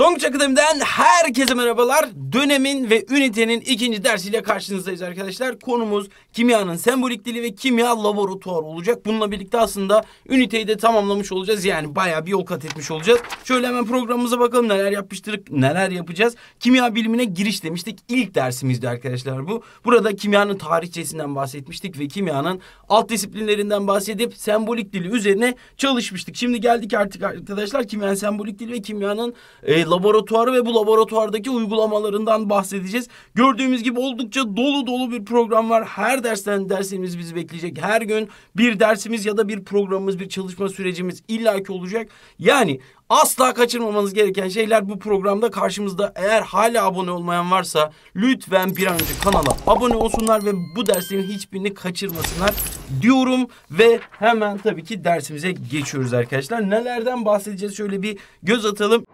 Tonguç Akademi'den herkese merhabalar. Dönemin ve ünitenin ikinci dersiyle karşınızdayız arkadaşlar. Konumuz kimyanın sembolik dili ve kimya laboratuvarı olacak. Bununla birlikte aslında üniteyi de tamamlamış olacağız. Yani bayağı bir yol kat etmiş olacağız. Şöyle hemen programımıza bakalım neler yapmıştırık, neler yapacağız. Kimya bilimine giriş demiştik. İlk dersimizdi arkadaşlar bu. Burada kimyanın tarihçesinden bahsetmiştik ve kimyanın alt disiplinlerinden bahsedip sembolik dili üzerine çalışmıştık. Şimdi geldik artık arkadaşlar kimyanın sembolik dili ve kimyanın e, laboratuvarı ve bu laboratuvardaki uygulamalarından bahsedeceğiz. Gördüğümüz gibi oldukça dolu dolu bir program var. Her dersten dersimiz bizi bekleyecek. Her gün bir dersimiz ya da bir programımız, bir çalışma sürecimiz illaki olacak. Yani asla kaçırmamanız gereken şeyler bu programda karşımızda. Eğer hala abone olmayan varsa lütfen bir an önce kanala abone olsunlar ve bu derslerin hiçbirini kaçırmasınlar diyorum ve hemen tabii ki dersimize geçiyoruz arkadaşlar. Nelerden bahsedeceğiz şöyle bir göz atalım.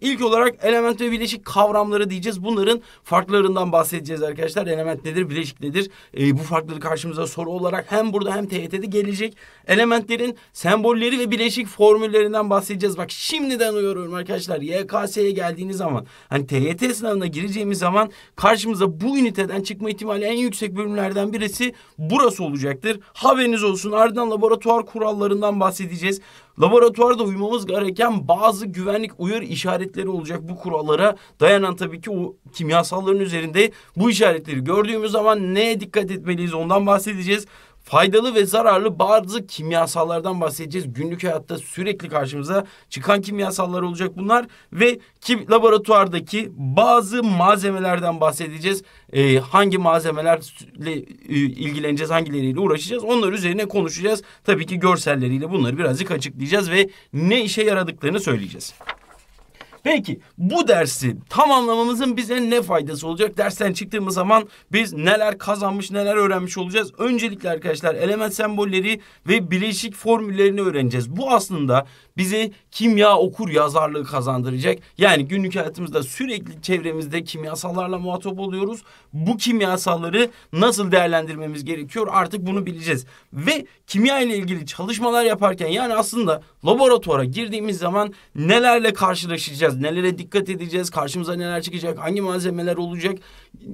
İlk olarak element ve bileşik kavramları diyeceğiz. Bunların farklarından bahsedeceğiz arkadaşlar. Element nedir, bileşik nedir? E, bu farkları karşımıza soru olarak hem burada hem TYT'de gelecek. Elementlerin sembolleri ve bileşik formüllerinden bahsedeceğiz. Bak şimdiden uyarıyorum arkadaşlar. YKS'ye geldiğiniz zaman hani TYT sınavına gireceğimiz zaman karşımıza bu üniteden çıkma ihtimali en yüksek bölümlerden birisi burası olacaktır. Haberiniz olsun. Ardından laboratuvar kurallarından bahsedeceğiz. Laboratuvarda uymamız gereken bazı güvenlik uyarı işaretleri olacak bu kurallara dayanan tabii ki o kimyasalların üzerinde bu işaretleri gördüğümüz zaman neye dikkat etmeliyiz ondan bahsedeceğiz faydalı ve zararlı bazı kimyasallardan bahsedeceğiz. Günlük hayatta sürekli karşımıza çıkan kimyasallar olacak bunlar ve kim laboratuvardaki bazı malzemelerden bahsedeceğiz. Ee, hangi malzemelerle e, ilgileneceğiz, hangileriyle uğraşacağız onlar üzerine konuşacağız. Tabii ki görselleriyle bunları birazcık açıklayacağız ve ne işe yaradıklarını söyleyeceğiz. Peki bu dersi tamamlamamızın bize ne faydası olacak? Dersten çıktığımız zaman biz neler kazanmış neler öğrenmiş olacağız? Öncelikle arkadaşlar element sembolleri ve bileşik formüllerini öğreneceğiz. Bu aslında bize kimya okur yazarlığı kazandıracak. Yani günlük hayatımızda sürekli çevremizde kimyasallarla muhatap oluyoruz. Bu kimyasalları nasıl değerlendirmemiz gerekiyor artık bunu bileceğiz. Ve kimya ile ilgili çalışmalar yaparken yani aslında laboratuvara girdiğimiz zaman nelerle karşılaşacağız? yapacağız? Nelere dikkat edeceğiz? Karşımıza neler çıkacak? Hangi malzemeler olacak?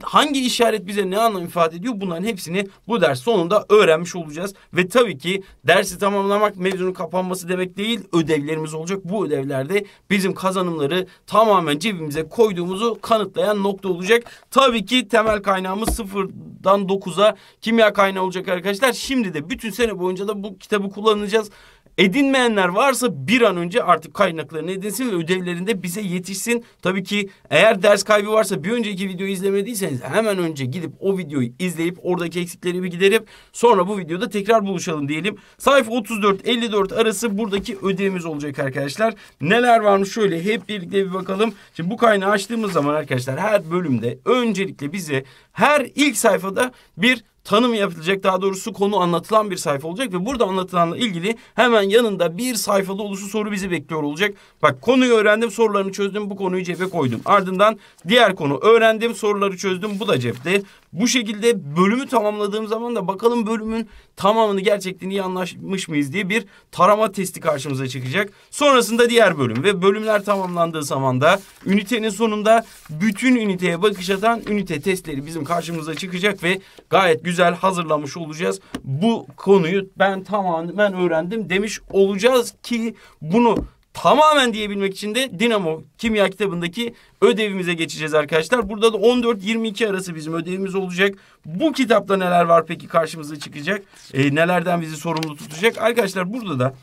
Hangi işaret bize ne anlam ifade ediyor? Bunların hepsini bu ders sonunda öğrenmiş olacağız. Ve tabii ki dersi tamamlamak mevzunun kapanması demek değil. Ödevlerimiz olacak. Bu ödevlerde bizim kazanımları tamamen cebimize koyduğumuzu kanıtlayan nokta olacak. Tabii ki temel kaynağımız sıfırdan dokuza kimya kaynağı olacak arkadaşlar. Şimdi de bütün sene boyunca da bu kitabı kullanacağız. Edinmeyenler varsa bir an önce artık kaynaklarını edinsin ve ödevlerinde bize yetişsin. Tabii ki eğer ders kaybı varsa bir önceki videoyu izlemediyseniz hemen önce gidip o videoyu izleyip oradaki eksikleri bir giderip sonra bu videoda tekrar buluşalım diyelim. Sayfa 34-54 arası buradaki ödevimiz olacak arkadaşlar. Neler varmış şöyle hep birlikte bir bakalım. Şimdi bu kaynağı açtığımız zaman arkadaşlar her bölümde öncelikle bize her ilk sayfada bir tanım yapılacak daha doğrusu konu anlatılan bir sayfa olacak ve burada anlatılanla ilgili hemen yanında bir sayfada oluşu soru bizi bekliyor olacak. Bak konuyu öğrendim sorularını çözdüm bu konuyu cebe koydum. Ardından diğer konu öğrendim soruları çözdüm bu da cepte. Bu şekilde bölümü tamamladığım zaman da bakalım bölümün tamamını gerçekten iyi anlaşmış mıyız diye bir tarama testi karşımıza çıkacak. Sonrasında diğer bölüm ve bölümler tamamlandığı zaman da ünitenin sonunda bütün üniteye bakış atan ünite testleri bizim karşımıza çıkacak ve gayet güzel hazırlamış olacağız. Bu konuyu ben tamamen öğrendim demiş olacağız ki bunu tamamen diyebilmek için de Dinamo Kimya kitabındaki ödevimize geçeceğiz arkadaşlar. Burada da 14-22 arası bizim ödevimiz olacak. Bu kitapta neler var peki karşımıza çıkacak? E, nelerden bizi sorumlu tutacak? Arkadaşlar burada da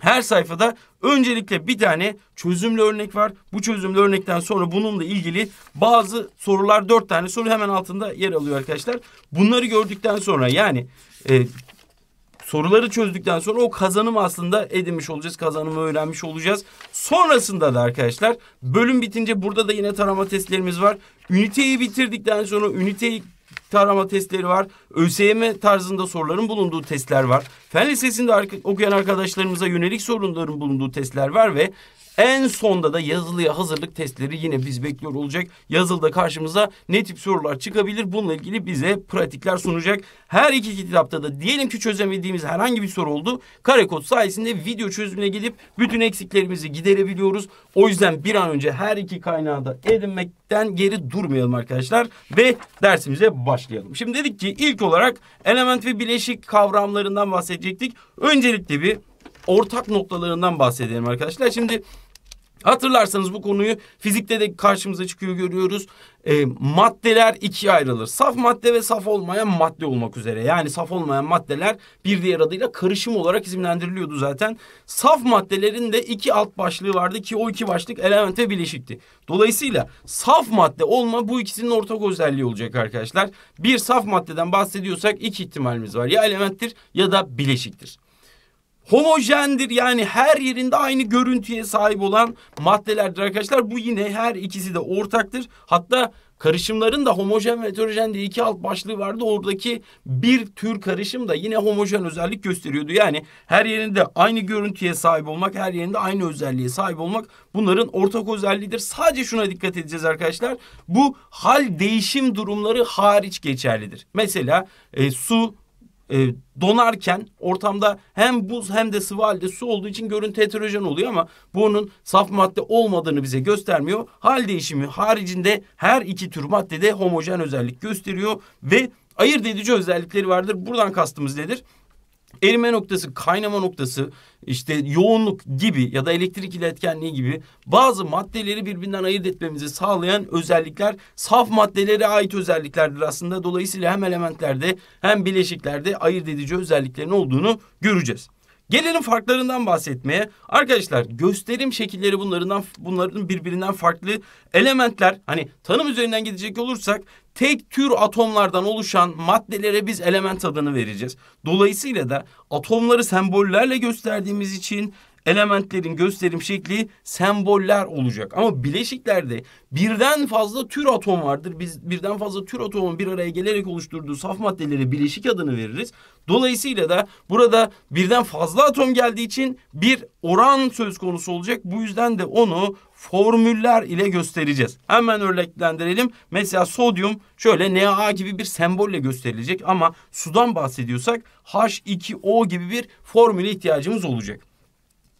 her sayfada öncelikle bir tane çözümlü örnek var. Bu çözümlü örnekten sonra bununla ilgili bazı sorular dört tane soru hemen altında yer alıyor arkadaşlar. Bunları gördükten sonra yani e, soruları çözdükten sonra o kazanımı aslında edinmiş olacağız. Kazanımı öğrenmiş olacağız. Sonrasında da arkadaşlar bölüm bitince burada da yine tarama testlerimiz var. Üniteyi bitirdikten sonra üniteyi tarama testleri var. ÖSYM tarzında soruların bulunduğu testler var. Fen Lisesi'nde okuyan arkadaşlarımıza yönelik sorunların bulunduğu testler var ve en sonda da yazılıya hazırlık testleri yine biz bekliyor olacak. Yazılıda karşımıza ne tip sorular çıkabilir? Bununla ilgili bize pratikler sunacak. Her iki kitapta da diyelim ki çözemediğimiz herhangi bir soru oldu. Karekod sayesinde video çözümüne gelip bütün eksiklerimizi giderebiliyoruz. O yüzden bir an önce her iki kaynağı da edinmekten geri durmayalım arkadaşlar ve dersimize başlayalım. Şimdi dedik ki ilk olarak element ve bileşik kavramlarından bahsedecektik. Öncelikle bir ortak noktalarından bahsedelim arkadaşlar. Şimdi Hatırlarsanız bu konuyu fizikte de karşımıza çıkıyor görüyoruz. E, maddeler ikiye ayrılır. Saf madde ve saf olmayan madde olmak üzere. Yani saf olmayan maddeler bir diğer adıyla karışım olarak isimlendiriliyordu zaten. Saf maddelerin de iki alt başlığı vardı ki o iki başlık element ve bileşikti. Dolayısıyla saf madde olma bu ikisinin ortak özelliği olacak arkadaşlar. Bir saf maddeden bahsediyorsak iki ihtimalimiz var. Ya elementtir ya da bileşiktir homojendir yani her yerinde aynı görüntüye sahip olan maddelerdir arkadaşlar. Bu yine her ikisi de ortaktır. Hatta karışımların da homojen ve heterojen diye iki alt başlığı vardı. Oradaki bir tür karışım da yine homojen özellik gösteriyordu. Yani her yerinde aynı görüntüye sahip olmak, her yerinde aynı özelliğe sahip olmak bunların ortak özelliğidir. Sadece şuna dikkat edeceğiz arkadaşlar. Bu hal değişim durumları hariç geçerlidir. Mesela e, su e, donarken ortamda hem buz hem de sıvı halde su olduğu için görüntü heterojen oluyor ama bunun saf madde olmadığını bize göstermiyor. Hal değişimi haricinde her iki tür maddede homojen özellik gösteriyor ve ayırt edici özellikleri vardır. Buradan kastımız nedir? erime noktası, kaynama noktası, işte yoğunluk gibi ya da elektrik iletkenliği gibi bazı maddeleri birbirinden ayırt etmemizi sağlayan özellikler saf maddelere ait özelliklerdir aslında. Dolayısıyla hem elementlerde hem bileşiklerde ayırt edici özelliklerin olduğunu göreceğiz. Gelelim farklarından bahsetmeye. Arkadaşlar gösterim şekilleri bunlardan, bunların birbirinden farklı elementler. Hani tanım üzerinden gidecek olursak tek tür atomlardan oluşan maddelere biz element adını vereceğiz. Dolayısıyla da atomları sembollerle gösterdiğimiz için elementlerin gösterim şekli semboller olacak. Ama bileşiklerde birden fazla tür atom vardır. Biz birden fazla tür atomun bir araya gelerek oluşturduğu saf maddelere bileşik adını veririz. Dolayısıyla da burada birden fazla atom geldiği için bir oran söz konusu olacak. Bu yüzden de onu formüller ile göstereceğiz. Hemen örneklendirelim. Mesela sodyum şöyle Na gibi bir sembolle gösterilecek ama sudan bahsediyorsak H2O gibi bir formüle ihtiyacımız olacak.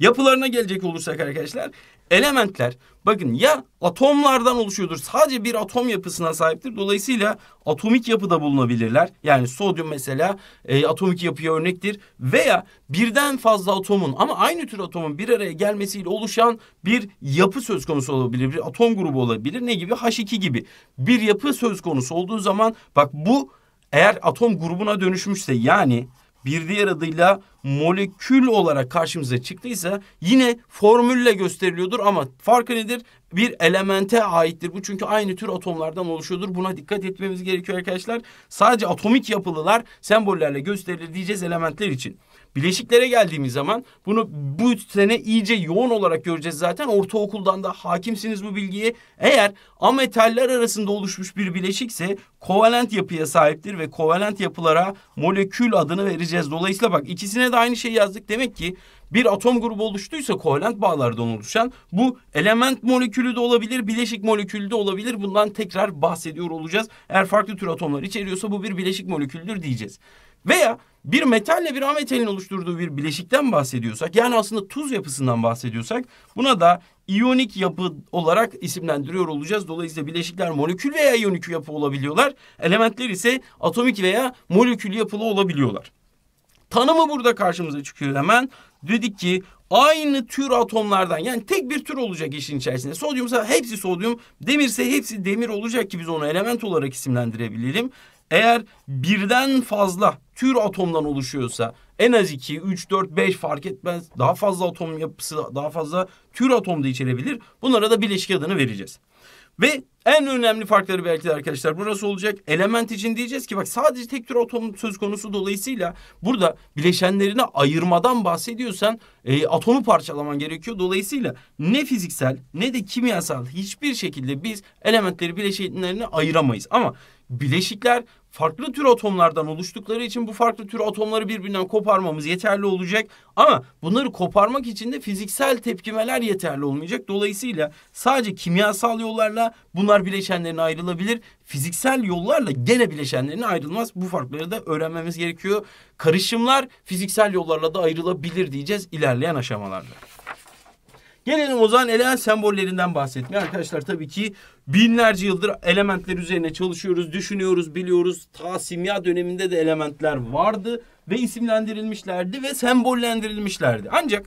Yapılarına gelecek olursak arkadaşlar elementler bakın ya atomlardan oluşuyordur. Sadece bir atom yapısına sahiptir. Dolayısıyla atomik yapıda bulunabilirler. Yani sodyum mesela e, atomik yapıya örnektir. Veya birden fazla atomun ama aynı tür atomun bir araya gelmesiyle oluşan bir yapı söz konusu olabilir. Bir atom grubu olabilir. Ne gibi? H2 gibi. Bir yapı söz konusu olduğu zaman bak bu eğer atom grubuna dönüşmüşse yani bir diğer adıyla molekül olarak karşımıza çıktıysa yine formülle gösteriliyordur ama farkı nedir? Bir elemente aittir bu çünkü aynı tür atomlardan oluşuyordur. Buna dikkat etmemiz gerekiyor arkadaşlar. Sadece atomik yapılılar sembollerle gösterilir diyeceğiz elementler için. Bileşiklere geldiğimiz zaman bunu bu sene iyice yoğun olarak göreceğiz zaten. Ortaokuldan da hakimsiniz bu bilgiye. Eğer ametaller arasında oluşmuş bir bileşikse kovalent yapıya sahiptir ve kovalent yapılara molekül adını vereceğiz. Dolayısıyla bak ikisine de aynı şey yazdık. Demek ki bir atom grubu oluştuysa kovalent bağlardan oluşan bu element molekülü de olabilir, bileşik molekülü de olabilir. Bundan tekrar bahsediyor olacağız. Eğer farklı tür atomlar içeriyorsa bu bir bileşik moleküldür diyeceğiz. Veya bir metalle bir ametalin oluşturduğu bir bileşikten bahsediyorsak yani aslında tuz yapısından bahsediyorsak buna da iyonik yapı olarak isimlendiriyor olacağız. Dolayısıyla bileşikler molekül veya iyonik yapı olabiliyorlar. Elementler ise atomik veya molekül yapılı olabiliyorlar. Tanımı burada karşımıza çıkıyor hemen. Dedik ki aynı tür atomlardan yani tek bir tür olacak işin içerisinde. Sodyumsa hepsi sodyum, demirse hepsi demir olacak ki biz onu element olarak isimlendirebilirim. Eğer birden fazla tür atomdan oluşuyorsa en az 2, 3, 4, 5 fark etmez. Daha fazla atom yapısı, daha fazla tür atom da içerebilir. Bunlara da bileşik adını vereceğiz. Ve en önemli farkları belki de arkadaşlar burası olacak. Element için diyeceğiz ki bak sadece tek tür atom söz konusu dolayısıyla burada bileşenlerini ayırmadan bahsediyorsan e, atomu parçalaman gerekiyor. Dolayısıyla ne fiziksel ne de kimyasal hiçbir şekilde biz elementleri bileşenlerini ayıramayız. Ama bileşikler farklı tür atomlardan oluştukları için bu farklı tür atomları birbirinden koparmamız yeterli olacak. Ama bunları koparmak için de fiziksel tepkimeler yeterli olmayacak. Dolayısıyla sadece kimyasal yollarla bunlar bileşenlerine ayrılabilir. Fiziksel yollarla gene bileşenlerine ayrılmaz. Bu farkları da öğrenmemiz gerekiyor. Karışımlar fiziksel yollarla da ayrılabilir diyeceğiz ilerleyen aşamalarda. Gelelim o zaman eleyen sembollerinden bahsetmeye. Arkadaşlar tabii ki Binlerce yıldır elementler üzerine çalışıyoruz, düşünüyoruz, biliyoruz. Ta simya döneminde de elementler vardı ve isimlendirilmişlerdi ve sembollendirilmişlerdi. Ancak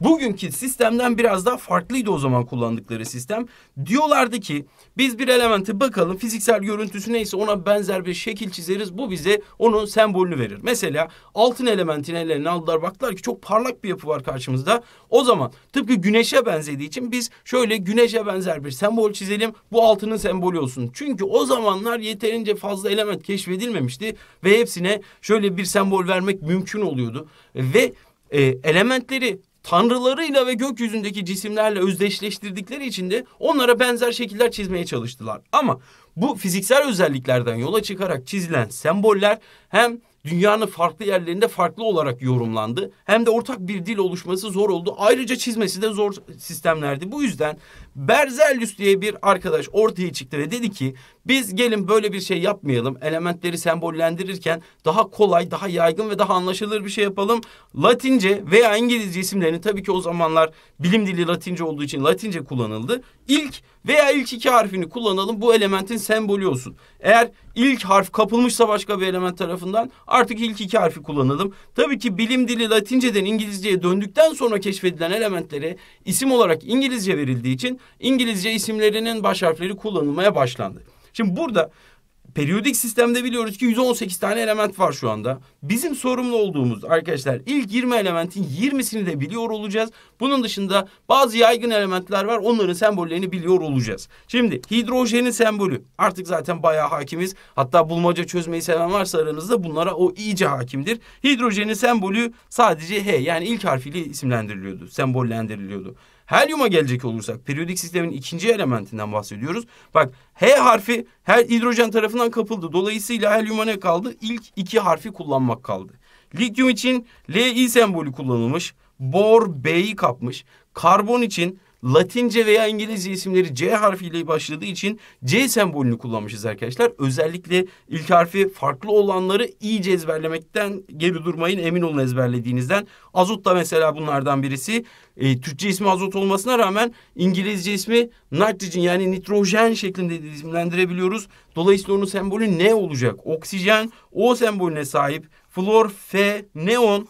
Bugünkü sistemden biraz daha farklıydı o zaman kullandıkları sistem. Diyorlardı ki biz bir elementi bakalım fiziksel görüntüsü neyse ona benzer bir şekil çizeriz. Bu bize onun sembolünü verir. Mesela altın elementini ellerine aldılar baktılar ki çok parlak bir yapı var karşımızda. O zaman tıpkı güneşe benzediği için biz şöyle güneşe benzer bir sembol çizelim. Bu altının sembolü olsun. Çünkü o zamanlar yeterince fazla element keşfedilmemişti ve hepsine şöyle bir sembol vermek mümkün oluyordu. Ve e, elementleri tanrılarıyla ve gökyüzündeki cisimlerle özdeşleştirdikleri için de onlara benzer şekiller çizmeye çalıştılar. Ama bu fiziksel özelliklerden yola çıkarak çizilen semboller hem dünyanın farklı yerlerinde farklı olarak yorumlandı. Hem de ortak bir dil oluşması zor oldu. Ayrıca çizmesi de zor sistemlerdi. Bu yüzden Berzelius diye bir arkadaş ortaya çıktı ve dedi ki biz gelin böyle bir şey yapmayalım. Elementleri sembollendirirken daha kolay, daha yaygın ve daha anlaşılır bir şey yapalım. Latince veya İngilizce isimlerini tabii ki o zamanlar bilim dili Latince olduğu için Latince kullanıldı. İlk veya ilk iki harfini kullanalım bu elementin sembolü olsun. Eğer ilk harf kapılmışsa başka bir element tarafından Artık ilk iki harfi kullanalım. Tabii ki bilim dili Latinceden İngilizceye döndükten sonra keşfedilen elementlere isim olarak İngilizce verildiği için İngilizce isimlerinin baş harfleri kullanılmaya başlandı. Şimdi burada Periyodik sistemde biliyoruz ki 118 tane element var şu anda. Bizim sorumlu olduğumuz arkadaşlar ilk 20 elementin 20'sini de biliyor olacağız. Bunun dışında bazı yaygın elementler var. Onların sembollerini biliyor olacağız. Şimdi hidrojenin sembolü. Artık zaten bayağı hakimiz. Hatta bulmaca çözmeyi seven varsa aranızda bunlara o iyice hakimdir. Hidrojenin sembolü sadece H yani ilk harfiyle isimlendiriliyordu. Sembollendiriliyordu. Helyuma gelecek olursak periyodik sistemin ikinci elementinden bahsediyoruz. Bak H harfi her hidrojen tarafından kapıldı. Dolayısıyla helyuma ne kaldı? İlk iki harfi kullanmak kaldı. Lityum için Li sembolü kullanılmış. Bor B'yi kapmış. Karbon için Latince veya İngilizce isimleri C harfiyle başladığı için C sembolünü kullanmışız arkadaşlar. Özellikle ilk harfi farklı olanları iyice ezberlemekten geri durmayın. Emin olun ezberlediğinizden. Azot da mesela bunlardan birisi. E, Türkçe ismi azot olmasına rağmen İngilizce ismi nitrogen yani nitrojen şeklinde isimlendirebiliyoruz. Dolayısıyla onun sembolü ne olacak? Oksijen O sembolüne sahip. Flor, F, neon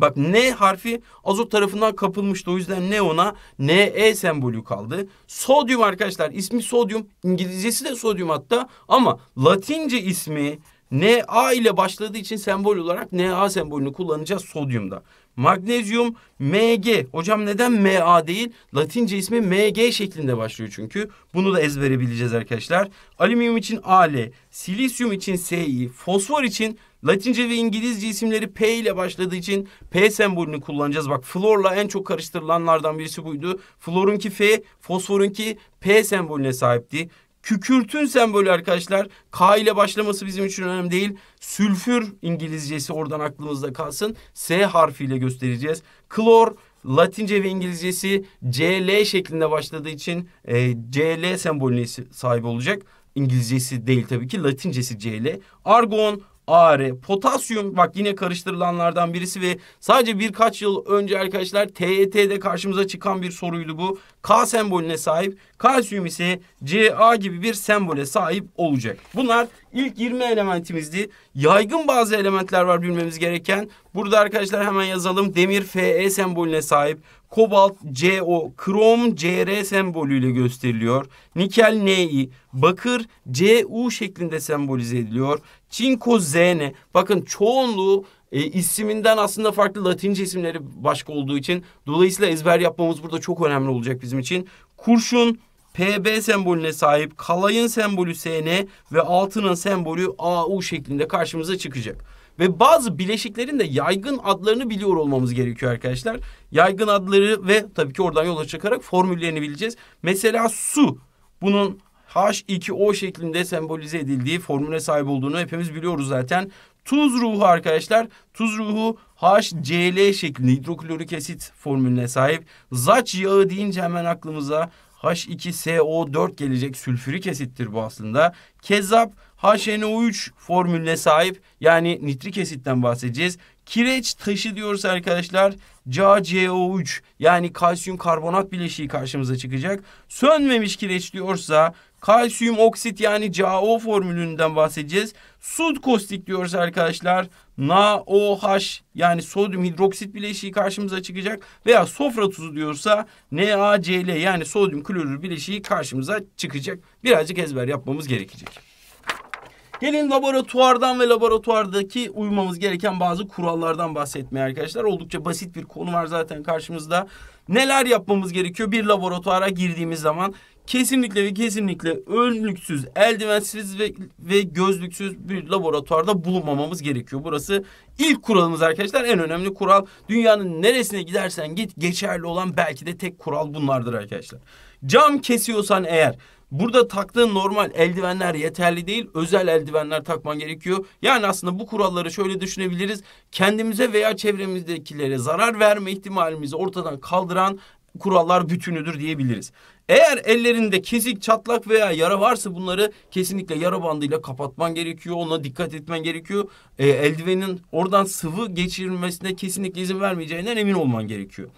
Bak N harfi azot tarafından kapılmıştı. O yüzden ne ona ne E sembolü kaldı. Sodyum arkadaşlar ismi sodyum. İngilizcesi de sodyum hatta ama Latince ismi NA ile başladığı için sembol olarak NA sembolünü kullanacağız sodyumda. Magnezyum Mg. Hocam neden Ma değil? Latince ismi Mg şeklinde başlıyor çünkü. Bunu da ezbere bileceğiz arkadaşlar. Alüminyum için Al, silisyum için Si, fosfor için Latince ve İngilizce isimleri P ile başladığı için P sembolünü kullanacağız. Bak florla en çok karıştırılanlardan birisi buydu. Florunki F, fosforunki P sembolüne sahipti. Kükürtün sembolü arkadaşlar. K ile başlaması bizim için önemli değil. Sülfür İngilizcesi oradan aklımızda kalsın. S harfiyle göstereceğiz. Klor Latince ve İngilizcesi CL şeklinde başladığı için e, CL sembolüne sahip olacak. İngilizcesi değil tabii ki Latincesi CL. Argon AR, potasyum bak yine karıştırılanlardan birisi ve sadece birkaç yıl önce arkadaşlar TET'de karşımıza çıkan bir soruydu bu. K sembolüne sahip, kalsiyum ise CA gibi bir sembole sahip olacak. Bunlar ilk 20 elementimizdi. Yaygın bazı elementler var bilmemiz gereken. Burada arkadaşlar hemen yazalım. Demir Fe sembolüne sahip. Kobalt CO, krom CR sembolüyle gösteriliyor. Nikel NI, bakır CU şeklinde sembolize ediliyor. Çinko ZN. Bakın çoğunluğu e, isiminden aslında farklı Latince isimleri başka olduğu için dolayısıyla ezber yapmamız burada çok önemli olacak bizim için. Kurşun PB sembolüne sahip, kalayın sembolü SN ve altının sembolü AU şeklinde karşımıza çıkacak. Ve bazı bileşiklerin de yaygın adlarını biliyor olmamız gerekiyor arkadaşlar. Yaygın adları ve tabii ki oradan yola çıkarak formüllerini bileceğiz. Mesela su bunun H2O şeklinde sembolize edildiği formüle sahip olduğunu hepimiz biliyoruz zaten. Tuz ruhu arkadaşlar. Tuz ruhu HCl şeklinde hidroklorik asit formülüne sahip. Zaç yağı deyince hemen aklımıza H2SO4 gelecek sülfürik asittir bu aslında. Kezap HNO3 formülüne sahip yani nitrik asitten bahsedeceğiz. Kireç taşı diyoruz arkadaşlar CaCO3 yani kalsiyum karbonat bileşiği karşımıza çıkacak. Sönmemiş kireç diyorsa kalsiyum oksit yani CaO formülünden bahsedeceğiz. Sud kostik diyoruz arkadaşlar NaOH yani sodyum hidroksit bileşiği karşımıza çıkacak. Veya sofra tuzu diyorsa NaCl yani sodyum klorür bileşiği karşımıza çıkacak. Birazcık ezber yapmamız gerekecek. Gelin laboratuvardan ve laboratuvardaki uymamız gereken bazı kurallardan bahsetmeye arkadaşlar. Oldukça basit bir konu var zaten karşımızda. Neler yapmamız gerekiyor bir laboratuvara girdiğimiz zaman? Kesinlikle ve kesinlikle önlüksüz, eldivensiz ve, ve gözlüksüz bir laboratuvarda bulunmamamız gerekiyor. Burası ilk kuralımız arkadaşlar. En önemli kural dünyanın neresine gidersen git geçerli olan belki de tek kural bunlardır arkadaşlar. Cam kesiyorsan eğer Burada taktığın normal eldivenler yeterli değil. Özel eldivenler takman gerekiyor. Yani aslında bu kuralları şöyle düşünebiliriz. Kendimize veya çevremizdekilere zarar verme ihtimalimizi ortadan kaldıran kurallar bütünüdür diyebiliriz. Eğer ellerinde kesik, çatlak veya yara varsa bunları kesinlikle yara bandıyla kapatman gerekiyor. Ona dikkat etmen gerekiyor. E, eldivenin oradan sıvı geçirmesine kesinlikle izin vermeyeceğinden emin olman gerekiyor.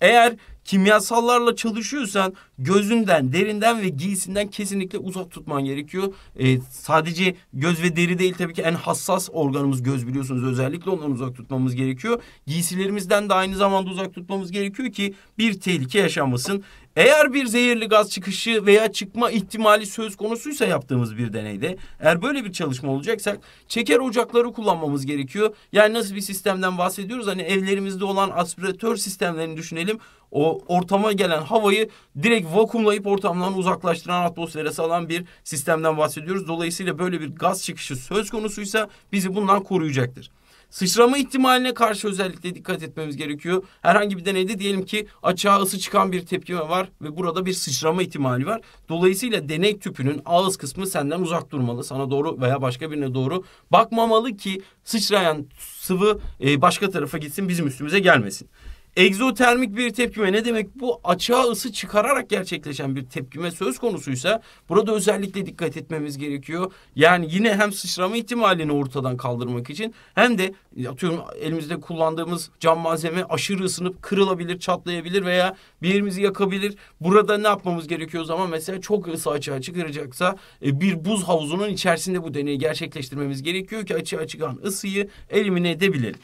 Eğer kimyasallarla çalışıyorsan gözünden, derinden ve giysinden kesinlikle uzak tutman gerekiyor. Ee, sadece göz ve deri değil tabii ki en hassas organımız göz biliyorsunuz. Özellikle ondan uzak tutmamız gerekiyor. Giysilerimizden de aynı zamanda uzak tutmamız gerekiyor ki bir tehlike yaşanmasın. Eğer bir zehirli gaz çıkışı veya çıkma ihtimali söz konusuysa yaptığımız bir deneyde eğer böyle bir çalışma olacaksa, çeker ocakları kullanmamız gerekiyor. Yani nasıl bir sistemden bahsediyoruz? Hani evlerimizde olan aspiratör sistemlerini düşünelim. O ortama gelen havayı direkt vakumlayıp ortamdan uzaklaştıran atmosfere salan bir sistemden bahsediyoruz. Dolayısıyla böyle bir gaz çıkışı söz konusuysa bizi bundan koruyacaktır. Sıçrama ihtimaline karşı özellikle dikkat etmemiz gerekiyor. Herhangi bir deneyde diyelim ki açığa ısı çıkan bir tepkime var ve burada bir sıçrama ihtimali var. Dolayısıyla deney tüpünün ağız kısmı senden uzak durmalı. Sana doğru veya başka birine doğru bakmamalı ki sıçrayan sıvı e, başka tarafa gitsin bizim üstümüze gelmesin egzotermik bir tepkime ne demek? Bu açığa ısı çıkararak gerçekleşen bir tepkime söz konusuysa burada özellikle dikkat etmemiz gerekiyor. Yani yine hem sıçrama ihtimalini ortadan kaldırmak için hem de atıyorum elimizde kullandığımız cam malzeme aşırı ısınıp kırılabilir, çatlayabilir veya bir yerimizi yakabilir. Burada ne yapmamız gerekiyor o zaman mesela çok ısı açığa çıkaracaksa e, bir buz havuzunun içerisinde bu deneyi gerçekleştirmemiz gerekiyor ki açığa çıkan ısıyı elimine edebilelim.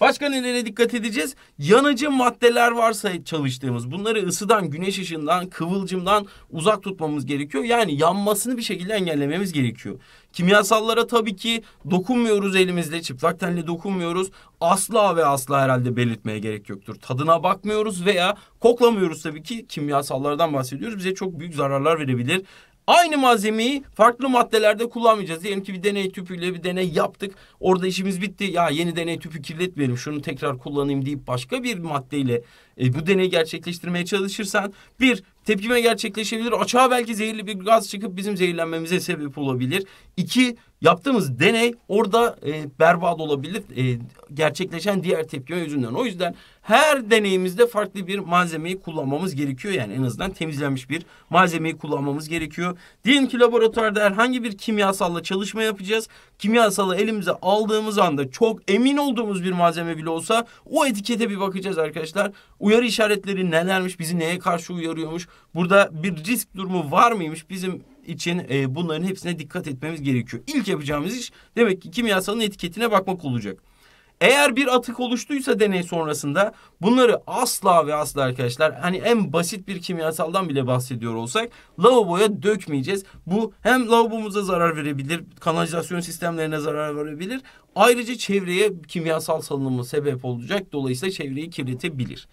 Başka nelere dikkat edeceğiz? Yanıcı maddeler varsa çalıştığımız bunları ısıdan, güneş ışığından, kıvılcımdan uzak tutmamız gerekiyor. Yani yanmasını bir şekilde engellememiz gerekiyor. Kimyasallara tabii ki dokunmuyoruz elimizle, çıplak tenle dokunmuyoruz. Asla ve asla herhalde belirtmeye gerek yoktur. Tadına bakmıyoruz veya koklamıyoruz tabii ki kimyasallardan bahsediyoruz. Bize çok büyük zararlar verebilir. Aynı malzemeyi farklı maddelerde kullanmayacağız. Diyelim ki bir deney tüpüyle bir deney yaptık. Orada işimiz bitti. Ya yeni deney tüpü kirletmeyelim. Şunu tekrar kullanayım deyip başka bir maddeyle e, bu deneyi gerçekleştirmeye çalışırsan bir tepkime gerçekleşebilir. Açığa belki zehirli bir gaz çıkıp bizim zehirlenmemize sebep olabilir. İki yaptığımız deney orada e, berbat olabilir e, gerçekleşen diğer tepki yüzünden. O yüzden her deneyimizde farklı bir malzemeyi kullanmamız gerekiyor. Yani en azından temizlenmiş bir malzemeyi kullanmamız gerekiyor. Diyelim ki laboratuvarda herhangi bir kimyasalla çalışma yapacağız. Kimyasalı elimize aldığımız anda çok emin olduğumuz bir malzeme bile olsa o etikete bir bakacağız arkadaşlar. Uyarı işaretleri nelermiş, bizi neye karşı uyarıyormuş, burada bir risk durumu var mıymış, bizim için e, bunların hepsine dikkat etmemiz gerekiyor. İlk yapacağımız iş demek ki kimyasalın etiketine bakmak olacak. Eğer bir atık oluştuysa deney sonrasında bunları asla ve asla arkadaşlar hani en basit bir kimyasaldan bile bahsediyor olsak lavaboya dökmeyeceğiz. Bu hem lavabomuza zarar verebilir, kanalizasyon sistemlerine zarar verebilir. Ayrıca çevreye kimyasal salınımı sebep olacak. Dolayısıyla çevreyi kirletebilir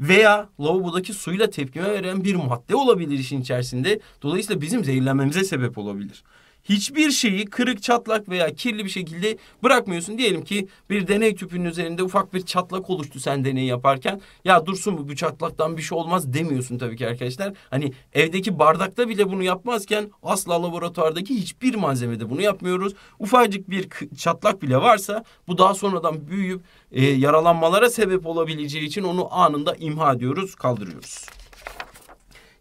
veya lavabodaki suyla tepkime veren bir madde olabilir işin içerisinde. Dolayısıyla bizim zehirlenmemize sebep olabilir hiçbir şeyi kırık, çatlak veya kirli bir şekilde bırakmıyorsun. Diyelim ki bir deney tüpünün üzerinde ufak bir çatlak oluştu sen deneyi yaparken. Ya dursun bu, bu çatlaktan bir şey olmaz demiyorsun tabii ki arkadaşlar. Hani evdeki bardakta bile bunu yapmazken asla laboratuvardaki hiçbir malzemede bunu yapmıyoruz. Ufacık bir çatlak bile varsa bu daha sonradan büyüyüp e, yaralanmalara sebep olabileceği için onu anında imha diyoruz, kaldırıyoruz.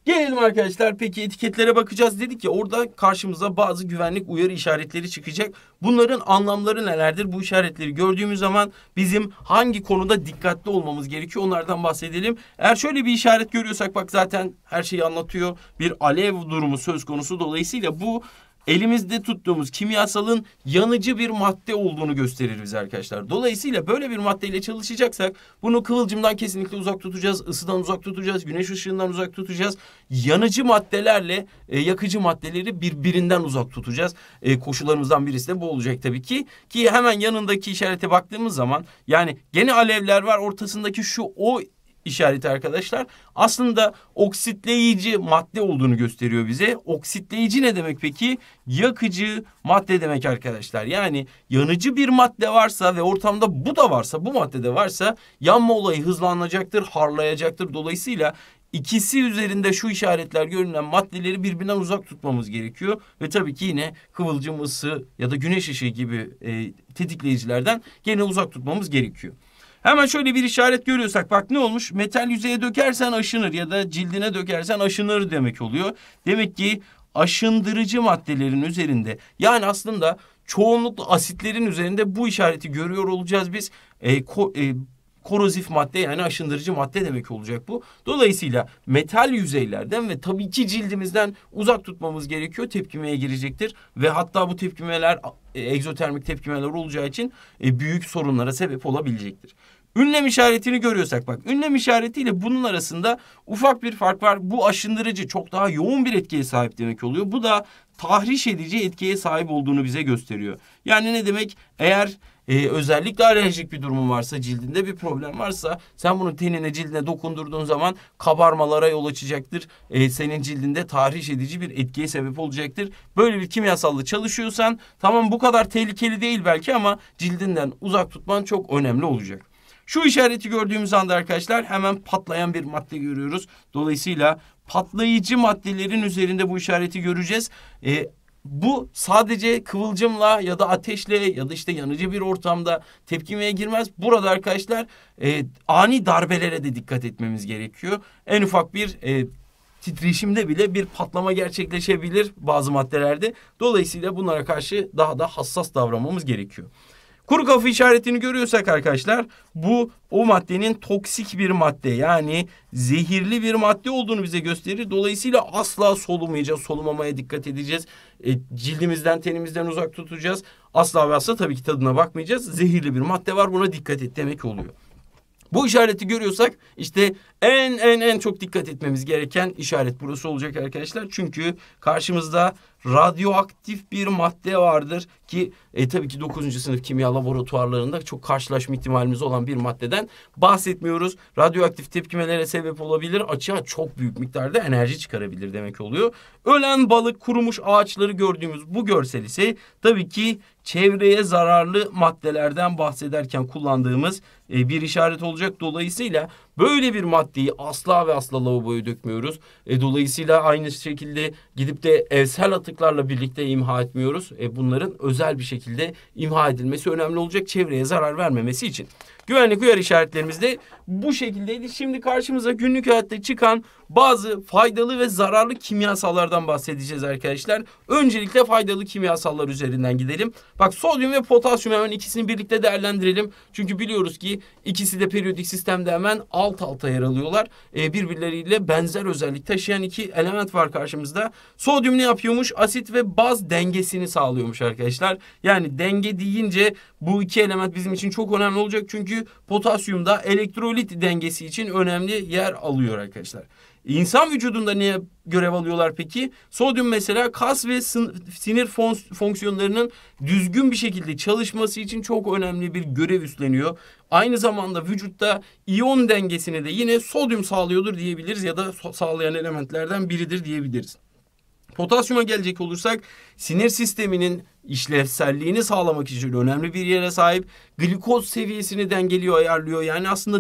Gelelim arkadaşlar peki etiketlere bakacağız dedik ya orada karşımıza bazı güvenlik uyarı işaretleri çıkacak. Bunların anlamları nelerdir? Bu işaretleri gördüğümüz zaman bizim hangi konuda dikkatli olmamız gerekiyor onlardan bahsedelim. Eğer şöyle bir işaret görüyorsak bak zaten her şeyi anlatıyor. Bir alev durumu söz konusu dolayısıyla bu elimizde tuttuğumuz kimyasalın yanıcı bir madde olduğunu gösterir bize arkadaşlar. Dolayısıyla böyle bir maddeyle çalışacaksak bunu kıvılcımdan kesinlikle uzak tutacağız, ısıdan uzak tutacağız, güneş ışığından uzak tutacağız. Yanıcı maddelerle e, yakıcı maddeleri birbirinden uzak tutacağız. E, koşullarımızdan birisi de bu olacak tabii ki. Ki hemen yanındaki işarete baktığımız zaman yani gene alevler var ortasındaki şu o işareti arkadaşlar. Aslında oksitleyici madde olduğunu gösteriyor bize. Oksitleyici ne demek peki? Yakıcı madde demek arkadaşlar. Yani yanıcı bir madde varsa ve ortamda bu da varsa, bu maddede varsa yanma olayı hızlanacaktır, harlayacaktır. Dolayısıyla ikisi üzerinde şu işaretler görünen maddeleri birbirinden uzak tutmamız gerekiyor. Ve tabii ki yine kıvılcım ısı ya da güneş ışığı gibi e, tetikleyicilerden gene uzak tutmamız gerekiyor. Hemen şöyle bir işaret görüyorsak bak ne olmuş? Metal yüzeye dökersen aşınır ya da cildine dökersen aşınır demek oluyor. Demek ki aşındırıcı maddelerin üzerinde yani aslında çoğunlukla asitlerin üzerinde bu işareti görüyor olacağız biz. E, ko, e, korozif madde yani aşındırıcı madde demek olacak bu. Dolayısıyla metal yüzeylerden ve tabii ki cildimizden uzak tutmamız gerekiyor. Tepkimeye girecektir ve hatta bu tepkimeler e, egzotermik tepkimeler olacağı için e, büyük sorunlara sebep olabilecektir. Ünlem işaretini görüyorsak bak ünlem işaretiyle bunun arasında ufak bir fark var. Bu aşındırıcı çok daha yoğun bir etkiye sahip demek oluyor. Bu da tahriş edici etkiye sahip olduğunu bize gösteriyor. Yani ne demek eğer e, özellikle alerjik bir durumun varsa cildinde bir problem varsa sen bunu tenine cildine dokundurduğun zaman kabarmalara yol açacaktır. E, senin cildinde tahriş edici bir etkiye sebep olacaktır. Böyle bir kimyasallı çalışıyorsan tamam bu kadar tehlikeli değil belki ama cildinden uzak tutman çok önemli olacak. Şu işareti gördüğümüz anda arkadaşlar hemen patlayan bir madde görüyoruz. Dolayısıyla patlayıcı maddelerin üzerinde bu işareti göreceğiz. Ee, bu sadece kıvılcımla ya da ateşle ya da işte yanıcı bir ortamda tepkimeye girmez. Burada arkadaşlar e, ani darbelere de dikkat etmemiz gerekiyor. En ufak bir e, titreşimde bile bir patlama gerçekleşebilir bazı maddelerde. Dolayısıyla bunlara karşı daha da hassas davranmamız gerekiyor. Kuru kafa işaretini görüyorsak arkadaşlar bu o maddenin toksik bir madde yani zehirli bir madde olduğunu bize gösterir. Dolayısıyla asla solumayacağız, solumamaya dikkat edeceğiz. E, cildimizden, tenimizden uzak tutacağız. Asla ve asla tabii ki tadına bakmayacağız. Zehirli bir madde var buna dikkat et demek oluyor. Bu işareti görüyorsak işte en en en çok dikkat etmemiz gereken işaret burası olacak arkadaşlar. Çünkü karşımızda radyoaktif bir madde vardır ki e, tabii ki 9. sınıf kimya laboratuvarlarında çok karşılaşma ihtimalimiz olan bir maddeden bahsetmiyoruz. Radyoaktif tepkimelere sebep olabilir. Açığa çok büyük miktarda enerji çıkarabilir demek oluyor. Ölen balık, kurumuş ağaçları gördüğümüz bu görsel ise tabii ki çevreye zararlı maddelerden bahsederken kullandığımız e, bir işaret olacak. Dolayısıyla Böyle bir maddeyi asla ve asla lavaboya dökmüyoruz. E, dolayısıyla aynı şekilde gidip de evsel atıklarla birlikte imha etmiyoruz. E, bunların özel bir şekilde imha edilmesi önemli olacak çevreye zarar vermemesi için. Güvenlik uyarı işaretlerimiz de bu şekildeydi. Şimdi karşımıza günlük hayatta çıkan bazı faydalı ve zararlı kimyasallardan bahsedeceğiz arkadaşlar. Öncelikle faydalı kimyasallar üzerinden gidelim. Bak sodyum ve potasyum hemen ikisini birlikte değerlendirelim. Çünkü biliyoruz ki ikisi de periyodik sistemde hemen alt alta yer alıyorlar. Ee, birbirleriyle benzer özellik taşıyan iki element var karşımızda. Sodyum ne yapıyormuş? Asit ve baz dengesini sağlıyormuş arkadaşlar. Yani denge deyince bu iki element bizim için çok önemli olacak. Çünkü çünkü da elektrolit dengesi için önemli yer alıyor arkadaşlar. İnsan vücudunda neye görev alıyorlar peki? Sodyum mesela kas ve sinir fonksiyonlarının düzgün bir şekilde çalışması için çok önemli bir görev üstleniyor. Aynı zamanda vücutta iyon dengesini de yine sodyum sağlıyordur diyebiliriz ya da sağlayan elementlerden biridir diyebiliriz. Potasyuma gelecek olursak sinir sisteminin işlevselliğini sağlamak için önemli bir yere sahip. Glikoz seviyesini dengeliyor, ayarlıyor. Yani aslında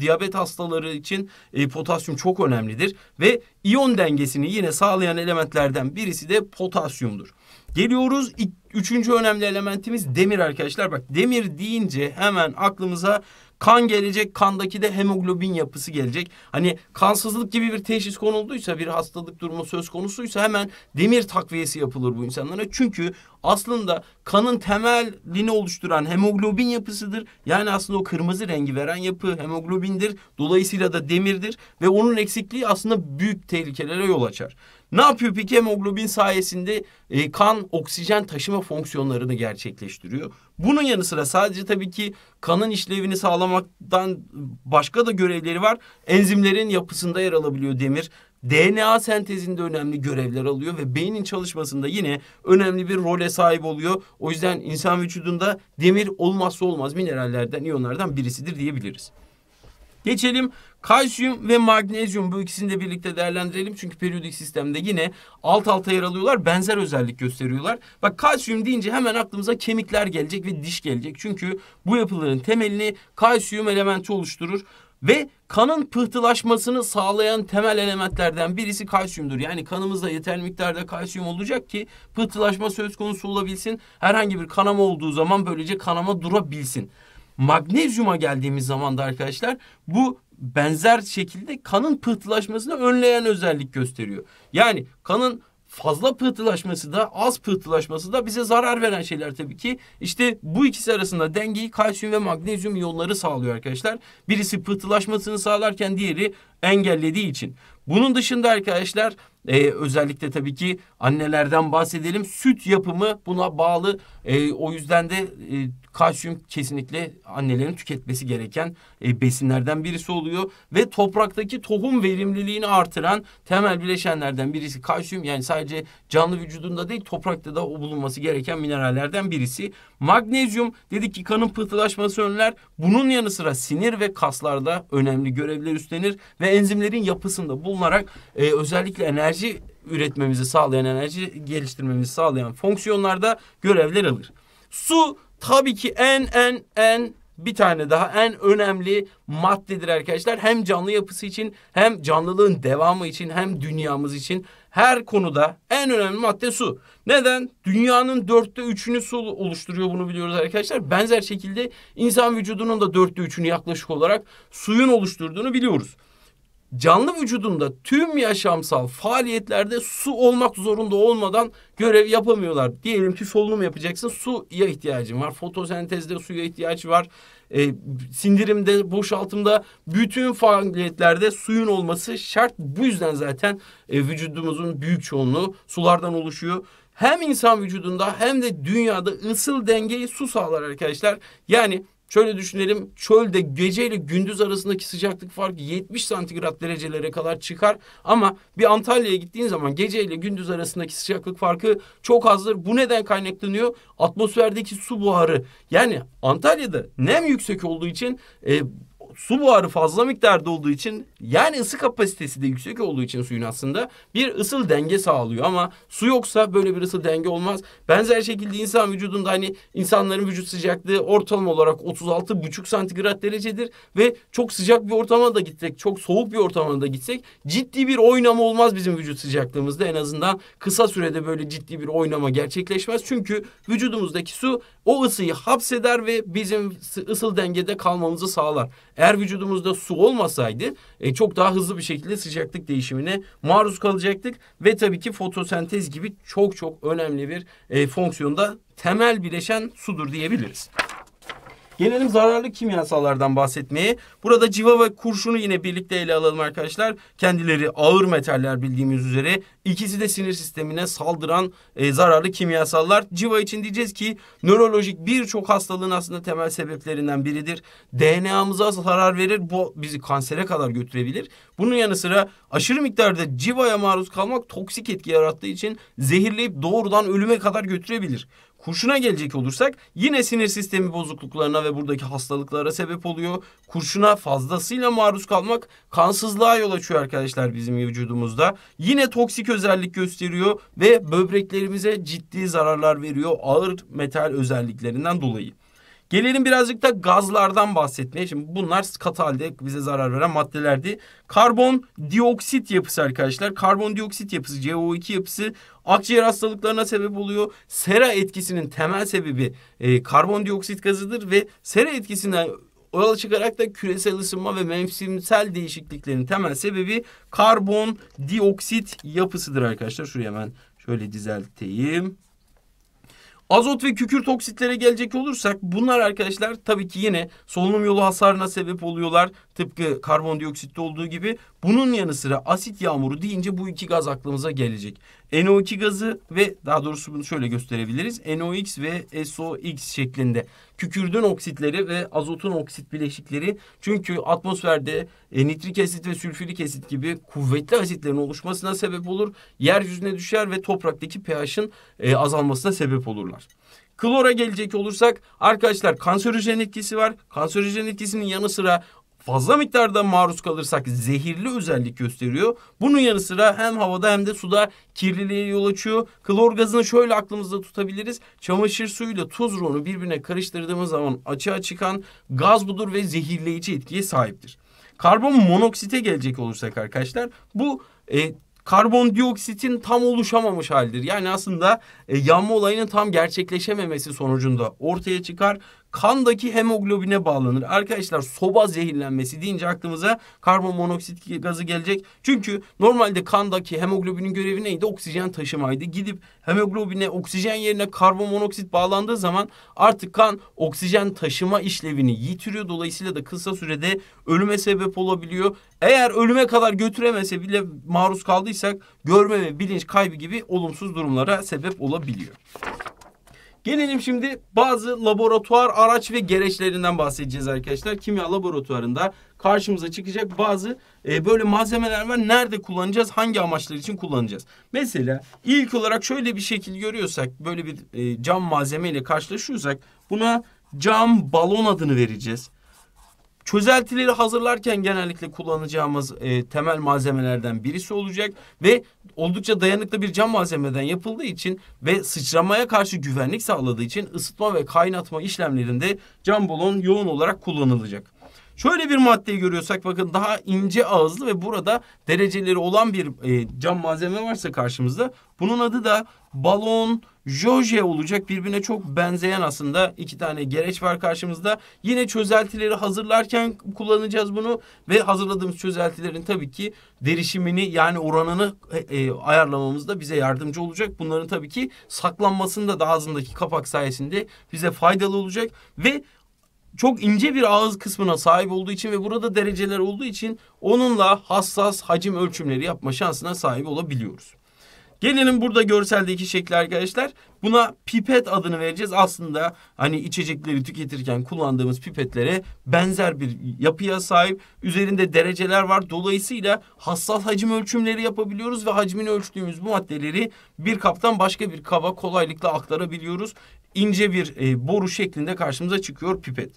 diyabet hastaları için e, potasyum çok önemlidir ve iyon dengesini yine sağlayan elementlerden birisi de potasyumdur. Geliyoruz üçüncü önemli elementimiz demir arkadaşlar. Bak demir deyince hemen aklımıza Kan gelecek, kandaki de hemoglobin yapısı gelecek. Hani kansızlık gibi bir teşhis konulduysa, bir hastalık durumu söz konusuysa hemen demir takviyesi yapılır bu insanlara. Çünkü aslında kanın temelini oluşturan hemoglobin yapısıdır. Yani aslında o kırmızı rengi veren yapı hemoglobindir. Dolayısıyla da demirdir ve onun eksikliği aslında büyük tehlikelere yol açar. Ne yapıyor peki hemoglobin sayesinde e, kan oksijen taşıma fonksiyonlarını gerçekleştiriyor. Bunun yanı sıra sadece tabii ki kanın işlevini sağlamaktan başka da görevleri var. Enzimlerin yapısında yer alabiliyor demir. DNA sentezinde önemli görevler alıyor ve beynin çalışmasında yine önemli bir role sahip oluyor. O yüzden insan vücudunda demir olmazsa olmaz minerallerden, iyonlardan birisidir diyebiliriz. Geçelim Kalsiyum ve magnezyum bu ikisini de birlikte değerlendirelim. Çünkü periyodik sistemde yine alt alta yer alıyorlar. Benzer özellik gösteriyorlar. Bak kalsiyum deyince hemen aklımıza kemikler gelecek ve diş gelecek. Çünkü bu yapıların temelini kalsiyum elementi oluşturur. Ve kanın pıhtılaşmasını sağlayan temel elementlerden birisi kalsiyumdur. Yani kanımızda yeterli miktarda kalsiyum olacak ki pıhtılaşma söz konusu olabilsin. Herhangi bir kanama olduğu zaman böylece kanama durabilsin. Magnezyuma geldiğimiz zaman da arkadaşlar bu benzer şekilde kanın pıhtılaşmasını önleyen özellik gösteriyor. Yani kanın fazla pıhtılaşması da az pıhtılaşması da bize zarar veren şeyler tabii ki. İşte bu ikisi arasında dengeyi kalsiyum ve magnezyum iyonları sağlıyor arkadaşlar. Birisi pıhtılaşmasını sağlarken diğeri engellediği için. Bunun dışında arkadaşlar e, özellikle tabii ki annelerden bahsedelim. Süt yapımı buna bağlı. E, o yüzden de e, kalsiyum kesinlikle annelerin tüketmesi gereken e, besinlerden birisi oluyor ve topraktaki tohum verimliliğini artıran temel bileşenlerden birisi kalsiyum. Yani sadece canlı vücudunda değil toprakta da bulunması gereken minerallerden birisi. Magnezyum dedik ki kanın pıhtılaşması önler. Bunun yanı sıra sinir ve kaslarda önemli görevler üstlenir ve enzimlerin yapısında bulunarak e, özellikle enerji üretmemizi sağlayan enerji geliştirmemizi sağlayan fonksiyonlarda görevler alır. Su tabii ki en en en bir tane daha en önemli maddedir arkadaşlar. Hem canlı yapısı için hem canlılığın devamı için hem dünyamız için her konuda en önemli madde su. Neden? Dünyanın dörtte üçünü su oluşturuyor bunu biliyoruz arkadaşlar. Benzer şekilde insan vücudunun da dörtte üçünü yaklaşık olarak suyun oluşturduğunu biliyoruz canlı vücudunda tüm yaşamsal faaliyetlerde su olmak zorunda olmadan görev yapamıyorlar. Diyelim ki solunum yapacaksın suya ihtiyacın var. Fotosentezde suya ihtiyaç var. E, sindirimde, boşaltımda bütün faaliyetlerde suyun olması şart. Bu yüzden zaten e, vücudumuzun büyük çoğunluğu sulardan oluşuyor hem insan vücudunda hem de dünyada ısıl dengeyi su sağlar arkadaşlar. Yani Şöyle düşünelim çölde gece ile gündüz arasındaki sıcaklık farkı 70 santigrat derecelere kadar çıkar. Ama bir Antalya'ya gittiğin zaman gece ile gündüz arasındaki sıcaklık farkı çok azdır. Bu neden kaynaklanıyor? Atmosferdeki su buharı. Yani Antalya'da nem yüksek olduğu için e, su buharı fazla miktarda olduğu için yani ısı kapasitesi de yüksek olduğu için suyun aslında bir ısıl denge sağlıyor ama su yoksa böyle bir ısı denge olmaz. Benzer şekilde insan vücudunda hani insanların vücut sıcaklığı ortalama olarak 36,5 santigrat derecedir ve çok sıcak bir ortama da gitsek, çok soğuk bir ortama da gitsek ciddi bir oynama olmaz bizim vücut sıcaklığımızda en azından kısa sürede böyle ciddi bir oynama gerçekleşmez. Çünkü vücudumuzdaki su o ısıyı hapseder ve bizim ısıl dengede kalmamızı sağlar. Eğer vücudumuzda su olmasaydı e, çok daha hızlı bir şekilde sıcaklık değişimine maruz kalacaktık. Ve tabii ki fotosentez gibi çok çok önemli bir e, fonksiyonda temel bileşen sudur diyebiliriz. Gelelim zararlı kimyasallardan bahsetmeye. Burada civa ve kurşunu yine birlikte ele alalım arkadaşlar. Kendileri ağır metaller bildiğimiz üzere. ikisi de sinir sistemine saldıran e, zararlı kimyasallar. Civa için diyeceğiz ki nörolojik birçok hastalığın aslında temel sebeplerinden biridir. DNA'mıza zarar verir. Bu bizi kansere kadar götürebilir. Bunun yanı sıra aşırı miktarda civaya maruz kalmak toksik etki yarattığı için zehirleyip doğrudan ölüme kadar götürebilir. Kurşuna gelecek olursak yine sinir sistemi bozukluklarına ve buradaki hastalıklara sebep oluyor. Kurşuna fazlasıyla maruz kalmak kansızlığa yol açıyor arkadaşlar bizim vücudumuzda. Yine toksik özellik gösteriyor ve böbreklerimize ciddi zararlar veriyor ağır metal özelliklerinden dolayı. Gelelim birazcık da gazlardan bahsetmeye. Şimdi bunlar katı halde bize zarar veren maddelerdi. Karbon dioksit yapısı arkadaşlar. Karbon dioksit yapısı CO2 yapısı akciğer hastalıklarına sebep oluyor. Sera etkisinin temel sebebi e, dioksit gazıdır ve sera etkisinden Oral çıkarak da küresel ısınma ve mevsimsel değişikliklerin temel sebebi karbon dioksit yapısıdır arkadaşlar. Şuraya hemen şöyle dizelteyim. Azot ve kükürt oksitlere gelecek olursak bunlar arkadaşlar tabii ki yine solunum yolu hasarına sebep oluyorlar. Tıpkı karbondioksitte olduğu gibi bunun yanı sıra asit yağmuru deyince bu iki gaz aklımıza gelecek. NO2 gazı ve daha doğrusu bunu şöyle gösterebiliriz. NOx ve SOx şeklinde kükürdün oksitleri ve azotun oksit bileşikleri çünkü atmosferde e, nitrik asit ve sülfürik asit gibi kuvvetli asitlerin oluşmasına sebep olur. Yeryüzüne düşer ve topraktaki pH'in e, azalmasına sebep olurlar. Klora gelecek olursak arkadaşlar kanserojen etkisi var. Kanserojen etkisinin yanı sıra fazla miktarda maruz kalırsak zehirli özellik gösteriyor. Bunun yanı sıra hem havada hem de suda kirliliğe yol açıyor. Klor gazını şöyle aklımızda tutabiliriz. Çamaşır suyuyla tuz ronu birbirine karıştırdığımız zaman açığa çıkan gaz budur ve zehirleyici etkiye sahiptir. Karbon monoksite gelecek olursak arkadaşlar bu e, karbondioksitin tam oluşamamış halidir. Yani aslında e, yanma olayının tam gerçekleşememesi sonucunda ortaya çıkar kandaki hemoglobine bağlanır. Arkadaşlar soba zehirlenmesi deyince aklımıza karbon monoksit gazı gelecek. Çünkü normalde kandaki hemoglobinin görevi neydi? Oksijen taşımaydı. Gidip hemoglobine oksijen yerine karbon monoksit bağlandığı zaman artık kan oksijen taşıma işlevini yitiriyor. Dolayısıyla da kısa sürede ölüme sebep olabiliyor. Eğer ölüme kadar götüremese bile maruz kaldıysak görme ve bilinç kaybı gibi olumsuz durumlara sebep olabiliyor. Gelelim şimdi bazı laboratuvar araç ve gereçlerinden bahsedeceğiz arkadaşlar. Kimya laboratuvarında karşımıza çıkacak bazı e, böyle malzemeler var. Nerede kullanacağız? Hangi amaçlar için kullanacağız? Mesela ilk olarak şöyle bir şekil görüyorsak, böyle bir e, cam malzeme ile karşılaşıyorsak buna cam balon adını vereceğiz. Çözeltileri hazırlarken genellikle kullanacağımız e, temel malzemelerden birisi olacak ve oldukça dayanıklı bir cam malzemeden yapıldığı için ve sıçramaya karşı güvenlik sağladığı için ısıtma ve kaynatma işlemlerinde cam balon yoğun olarak kullanılacak. Şöyle bir maddeyi görüyorsak bakın daha ince ağızlı ve burada dereceleri olan bir e, cam malzeme varsa karşımızda bunun adı da balon Joje olacak birbirine çok benzeyen aslında iki tane gereç var karşımızda. Yine çözeltileri hazırlarken kullanacağız bunu ve hazırladığımız çözeltilerin tabii ki derişimini yani oranını e, e, ayarlamamızda bize yardımcı olacak. Bunların tabii ki saklanmasında da ağzındaki kapak sayesinde bize faydalı olacak ve çok ince bir ağız kısmına sahip olduğu için ve burada dereceler olduğu için onunla hassas hacim ölçümleri yapma şansına sahip olabiliyoruz. Gelelim burada görseldeki şekli arkadaşlar. Buna pipet adını vereceğiz. Aslında hani içecekleri tüketirken kullandığımız pipetlere benzer bir yapıya sahip. Üzerinde dereceler var. Dolayısıyla hassas hacim ölçümleri yapabiliyoruz ve hacmini ölçtüğümüz bu maddeleri bir kaptan başka bir kaba kolaylıkla aktarabiliyoruz. İnce bir e, boru şeklinde karşımıza çıkıyor pipet.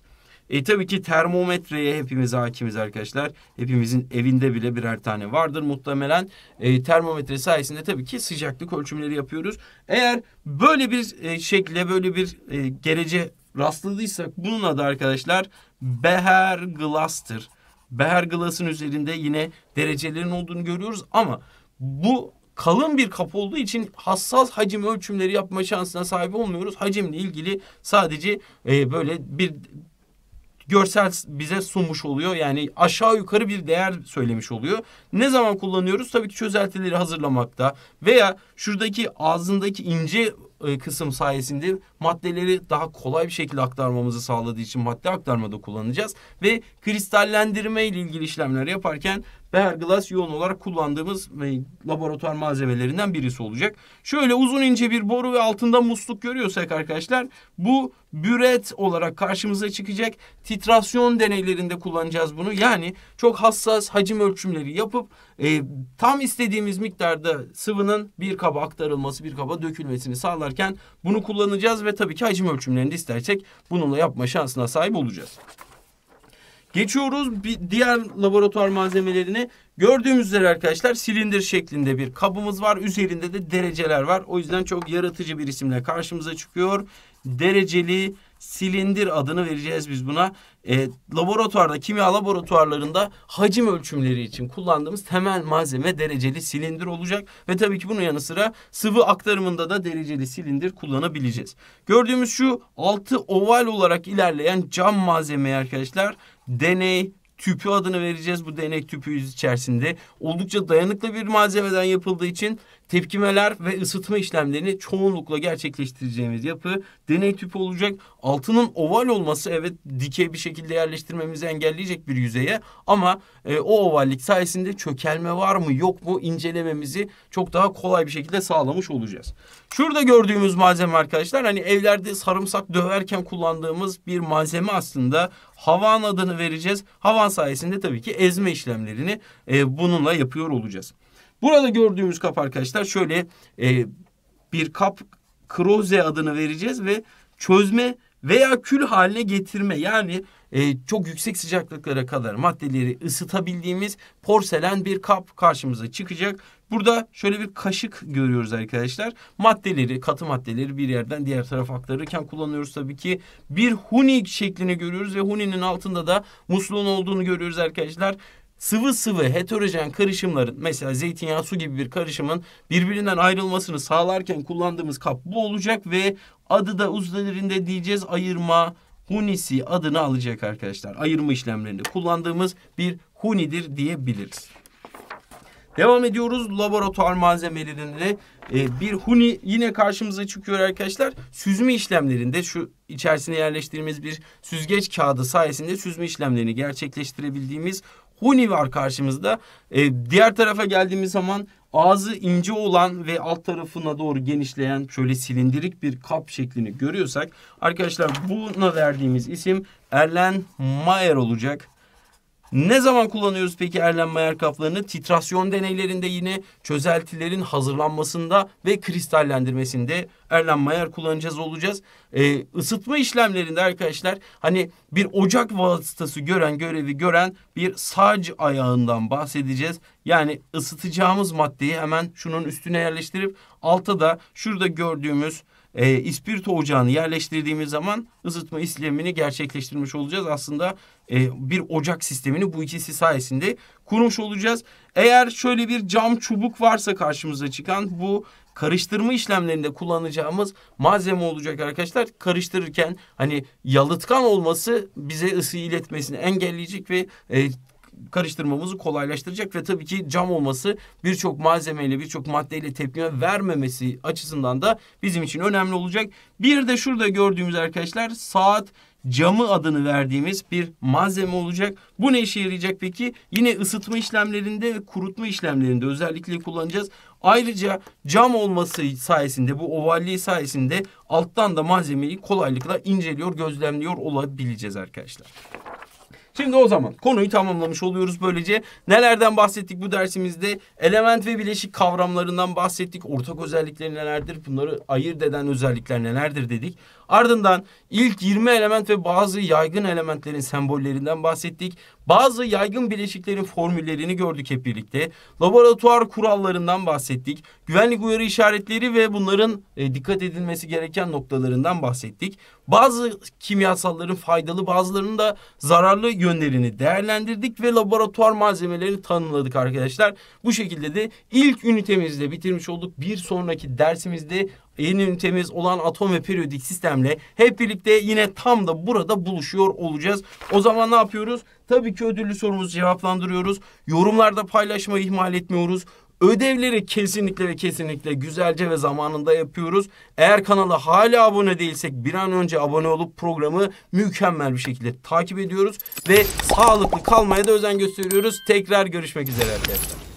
E tabii ki termometreye hepimiz hakimiz arkadaşlar. Hepimizin evinde bile birer tane vardır muhtemelen. E, termometre sayesinde tabii ki sıcaklık ölçümleri yapıyoruz. Eğer böyle bir e, şekle böyle bir e, gerece rastladıysak bunun adı arkadaşlar Beher Glass'tır. Beher Glass'ın üzerinde yine derecelerin olduğunu görüyoruz ama bu kalın bir kapı olduğu için hassas hacim ölçümleri yapma şansına sahip olmuyoruz. Hacimle ilgili sadece e, böyle bir görsel bize sunmuş oluyor. Yani aşağı yukarı bir değer söylemiş oluyor. Ne zaman kullanıyoruz? Tabii ki çözeltileri hazırlamakta veya şuradaki ağzındaki ince e, kısım sayesinde maddeleri daha kolay bir şekilde aktarmamızı sağladığı için madde aktarmada kullanacağız. Ve kristallendirme ile ilgili işlemler yaparken Beherglass yoğun olarak kullandığımız laboratuvar malzemelerinden birisi olacak. Şöyle uzun ince bir boru ve altında musluk görüyorsak arkadaşlar bu büret olarak karşımıza çıkacak. Titrasyon deneylerinde kullanacağız bunu. Yani çok hassas hacim ölçümleri yapıp e, tam istediğimiz miktarda sıvının bir kaba aktarılması, bir kaba dökülmesini sağlarken bunu kullanacağız ve ve tabii ki hacim ölçümlerini de istersek bununla yapma şansına sahip olacağız. Geçiyoruz bir diğer laboratuvar malzemelerini Gördüğümüz üzere arkadaşlar silindir şeklinde bir kabımız var. Üzerinde de dereceler var. O yüzden çok yaratıcı bir isimle karşımıza çıkıyor. Dereceli silindir adını vereceğiz biz buna. E, laboratuvarda, kimya laboratuvarlarında hacim ölçümleri için kullandığımız temel malzeme dereceli silindir olacak. Ve tabii ki bunun yanı sıra sıvı aktarımında da dereceli silindir kullanabileceğiz. Gördüğümüz şu altı oval olarak ilerleyen cam malzeme arkadaşlar deney tüpü adını vereceğiz bu denek tüpü içerisinde. Oldukça dayanıklı bir malzemeden yapıldığı için tepkimeler ve ısıtma işlemlerini çoğunlukla gerçekleştireceğimiz yapı denek tüpü olacak. Altının oval olması evet dikey bir şekilde yerleştirmemizi engelleyecek bir yüzeye ama e, o ovallik sayesinde çökelme var mı yok mu incelememizi çok daha kolay bir şekilde sağlamış olacağız. Şurada gördüğümüz malzeme arkadaşlar hani evlerde sarımsak döverken kullandığımız bir malzeme aslında havan adını vereceğiz. Havan sayesinde tabii ki ezme işlemlerini e, bununla yapıyor olacağız. Burada gördüğümüz kap arkadaşlar şöyle e, bir kap kroze adını vereceğiz ve çözme veya kül haline getirme yani e, çok yüksek sıcaklıklara kadar maddeleri ısıtabildiğimiz porselen bir kap karşımıza çıkacak Burada şöyle bir kaşık görüyoruz arkadaşlar. Maddeleri, katı maddeleri bir yerden diğer tarafa aktarırken kullanıyoruz tabii ki. Bir huni şeklini görüyoruz ve huninin altında da musluğun olduğunu görüyoruz arkadaşlar sıvı sıvı heterojen karışımların mesela zeytinyağı su gibi bir karışımın birbirinden ayrılmasını sağlarken kullandığımız kap bu olacak ve adı da uzunlarında diyeceğiz ayırma hunisi adını alacak arkadaşlar. Ayırma işlemlerinde kullandığımız bir hunidir diyebiliriz. Devam ediyoruz laboratuvar malzemelerinde e, bir huni yine karşımıza çıkıyor arkadaşlar. Süzme işlemlerinde şu içerisine yerleştirdiğimiz bir süzgeç kağıdı sayesinde süzme işlemlerini gerçekleştirebildiğimiz huni var karşımızda. E, diğer tarafa geldiğimiz zaman ağzı ince olan ve alt tarafına doğru genişleyen şöyle silindirik bir kap şeklini görüyorsak arkadaşlar buna verdiğimiz isim Erlen Mayer olacak. Ne zaman kullanıyoruz peki Erlen Mayer kaplarını? Titrasyon deneylerinde yine çözeltilerin hazırlanmasında ve kristallendirmesinde Erlen Mayer kullanacağız olacağız. Ee, ısıtma işlemlerinde arkadaşlar hani bir ocak vasıtası gören görevi gören bir sac ayağından bahsedeceğiz. Yani ısıtacağımız maddeyi hemen şunun üstüne yerleştirip alta da şurada gördüğümüz e, ispirto ocağını yerleştirdiğimiz zaman ısıtma işlemini gerçekleştirmiş olacağız. Aslında e, bir ocak sistemini bu ikisi sayesinde kurmuş olacağız. Eğer şöyle bir cam çubuk varsa karşımıza çıkan bu karıştırma işlemlerinde kullanacağımız malzeme olacak arkadaşlar. Karıştırırken hani yalıtkan olması bize ısı iletmesini engelleyecek ve e, karıştırmamızı kolaylaştıracak ve tabii ki cam olması birçok malzemeyle birçok maddeyle tepkime vermemesi açısından da bizim için önemli olacak. Bir de şurada gördüğümüz arkadaşlar saat camı adını verdiğimiz bir malzeme olacak. Bu ne işe yarayacak peki? Yine ısıtma işlemlerinde ve kurutma işlemlerinde özellikle kullanacağız. Ayrıca cam olması sayesinde bu ovalliği sayesinde alttan da malzemeyi kolaylıkla inceliyor, gözlemliyor olabileceğiz arkadaşlar. Şimdi o zaman konuyu tamamlamış oluyoruz böylece. Nelerden bahsettik bu dersimizde? Element ve bileşik kavramlarından bahsettik. Ortak özellikleri nelerdir? Bunları ayırt eden özellikler nelerdir dedik. Ardından ilk 20 element ve bazı yaygın elementlerin sembollerinden bahsettik. Bazı yaygın bileşiklerin formüllerini gördük hep birlikte. Laboratuvar kurallarından bahsettik. Güvenlik uyarı işaretleri ve bunların e, dikkat edilmesi gereken noktalarından bahsettik. Bazı kimyasalların faydalı bazılarının da zararlı yönlerini değerlendirdik ve laboratuvar malzemelerini tanımladık arkadaşlar. Bu şekilde de ilk ünitemizde bitirmiş olduk. Bir sonraki dersimizde yeni ünitemiz olan atom ve periyodik sistemle hep birlikte yine tam da burada buluşuyor olacağız. O zaman ne yapıyoruz? Tabii ki ödüllü sorumuzu cevaplandırıyoruz. Yorumlarda paylaşmayı ihmal etmiyoruz. Ödevleri kesinlikle ve kesinlikle güzelce ve zamanında yapıyoruz. Eğer kanala hala abone değilsek bir an önce abone olup programı mükemmel bir şekilde takip ediyoruz. Ve sağlıklı kalmaya da özen gösteriyoruz. Tekrar görüşmek üzere arkadaşlar.